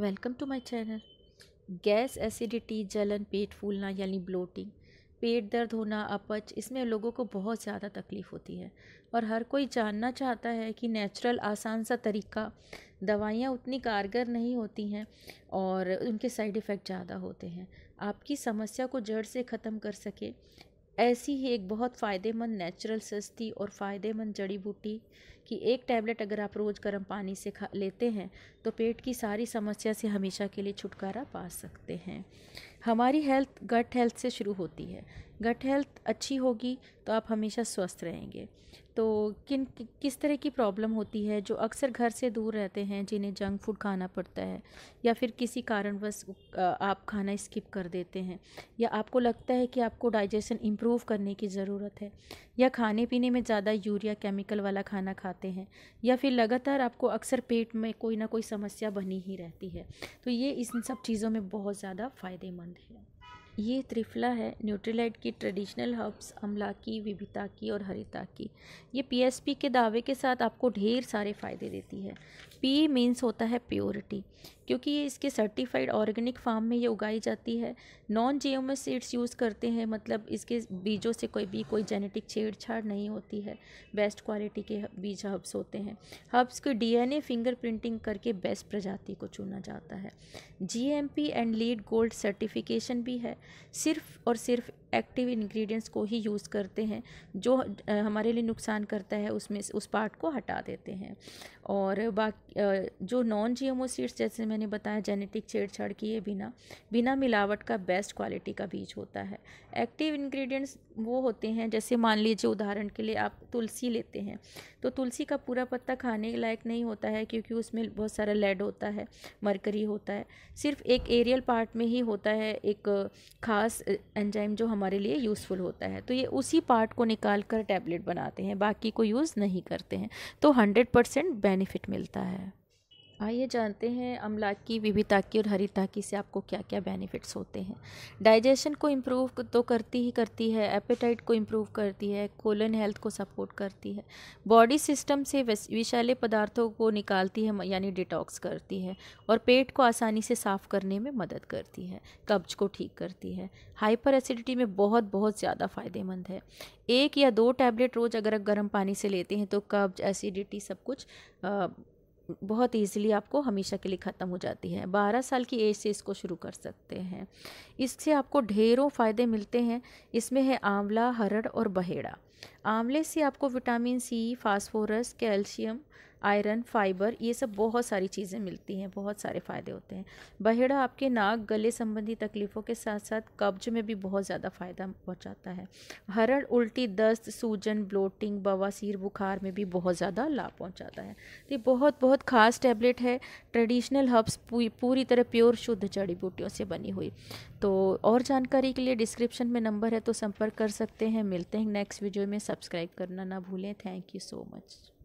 welcome to my channel gas acidity जलन पेट फूलना यानी ब्लोटिंग पेट दर्द होना अपच इसमें लोगों को बहुत ज़्यादा तकलीफ़ होती है और हर कोई जानना चाहता है कि नेचुरल आसान सा तरीका दवाइयाँ उतनी कारगर नहीं होती हैं और उनके साइड इफ़ेक्ट ज़्यादा होते हैं आपकी समस्या को जड़ से ख़त्म कर सके ऐसी ही एक बहुत फ़ायदेमंद नेचुरल सस्ती और फ़ायदेमंद जड़ी बूटी की एक टैबलेट अगर आप रोज़ गर्म पानी से खा लेते हैं तो पेट की सारी समस्या से हमेशा के लिए छुटकारा पा सकते हैं हमारी हेल्थ गट हेल्थ से शुरू होती है गट हेल्थ अच्छी होगी तो आप हमेशा स्वस्थ रहेंगे तो किन कि, किस तरह की प्रॉब्लम होती है जो अक्सर घर से दूर रहते हैं जिन्हें जंक फूड खाना पड़ता है या फिर किसी कारणवश आप खाना स्किप कर देते हैं या आपको लगता है कि आपको डाइजेशन इम्प्रूव करने की ज़रूरत है या खाने पीने में ज़्यादा यूरिया केमिकल वाला खाना खाते हैं या फिर लगातार आपको अक्सर पेट में कोई ना कोई समस्या बनी ही रहती है तो ये इन सब चीज़ों में बहुत ज़्यादा फ़ायदेमंद पसंद है ये त्रिफला है न्यूट्रीलाइट की ट्रेडिशनल हर्ब्स अमला की विभिता की और हरिता की ये पीएसपी के दावे के साथ आपको ढेर सारे फ़ायदे देती है पी मीन्स होता है प्योरिटी क्योंकि ये इसके सर्टिफाइड ऑर्गेनिक फार्म में ये उगाई जाती है non G M seeds use करते हैं मतलब इसके बीजों से कोई भी कोई जेनेटिक छेड़छाड़ नहीं होती है बेस्ट क्वालिटी के बीज हब्स होते हैं हब्स को डीएनए फिंगर प्रिंटिंग करके बेस्ट प्रजाति को चुना जाता है GMP and lead gold certification भी है सिर्फ और सिर्फ एक्टिव इन्ग्रीडियंट्स को ही यूज़ करते हैं जो हमारे लिए नुकसान करता है उसमें उस पार्ट को हटा देते हैं और बाकी जो नॉन जीएमओ सीड्स जैसे मैंने मैंने बताया जेनेटिक छेड़छाड़ किए बिना बिना मिलावट का बेस्ट क्वालिटी का बीज होता है एक्टिव इंग्रेडिएंट्स वो होते हैं जैसे मान लीजिए उदाहरण के लिए आप तुलसी लेते हैं तो तुलसी का पूरा पत्ता खाने लायक नहीं होता है क्योंकि उसमें बहुत सारा लेड होता है मरकरी होता है सिर्फ एक एरियल पार्ट में ही होता है एक खास एंजाइम जो हमारे लिए यूज़फुल होता है तो ये उसी पार्ट को निकाल कर टैबलेट बनाते हैं बाकी को यूज़ नहीं करते हैं तो हंड्रेड परसेंट बेनिफिट मिलता है आइए जानते हैं अमला की विभिताकी और की से आपको क्या क्या बेनिफिट्स होते हैं डाइजेशन को इम्प्रूव तो करती ही करती है एपेटाइट को इम्प्रूव करती है कोलन हेल्थ को सपोर्ट करती है बॉडी सिस्टम से विषैले पदार्थों को निकालती है यानी डिटॉक्स करती है और पेट को आसानी से साफ करने में मदद करती है कब्ज को ठीक करती है हाइपर एसिडिटी में बहुत बहुत ज़्यादा फ़ायदेमंद है एक या दो टैबलेट रोज़ अगर गर्म पानी से लेते हैं तो कब्ज एसिडिटी सब कुछ आ, बहुत ईजिली आपको हमेशा के लिए ख़त्म हो जाती है बारह साल की एज से इसको शुरू कर सकते हैं इससे आपको ढेरों फ़ायदे मिलते हैं इसमें है आंवला हरड़ और बहेड़ा आंवले से आपको vitamin C phosphorus calcium iron fibre ये सब बहुत सारी चीज़ें मिलती हैं बहुत सारे फ़ायदे होते हैं बहेड़ा आपके नाक गले संबंधी तकलीफ़ों के साथ साथ कब्ज में भी बहुत ज़्यादा फ़ायदा पहुँचाता है हरण उल्टी दस्त सूजन ब्लोटिंग बवासीर बुखार में भी बहुत ज़्यादा लाभ पहुँचाता है तो ये बहुत बहुत ख़ास टैबलेट है ट्रेडिशनल हर्ब्स पूरी तरह प्योर शुद्ध जड़ी बूटियों से बनी हुई तो और जानकारी के लिए डिस्क्रिप्शन में नंबर है तो संपर्क कर सकते हैं मिलते हैं नेक्स्ट वीडियो में सब्सक्राइब करना ना भूलें थैंक यू सो मच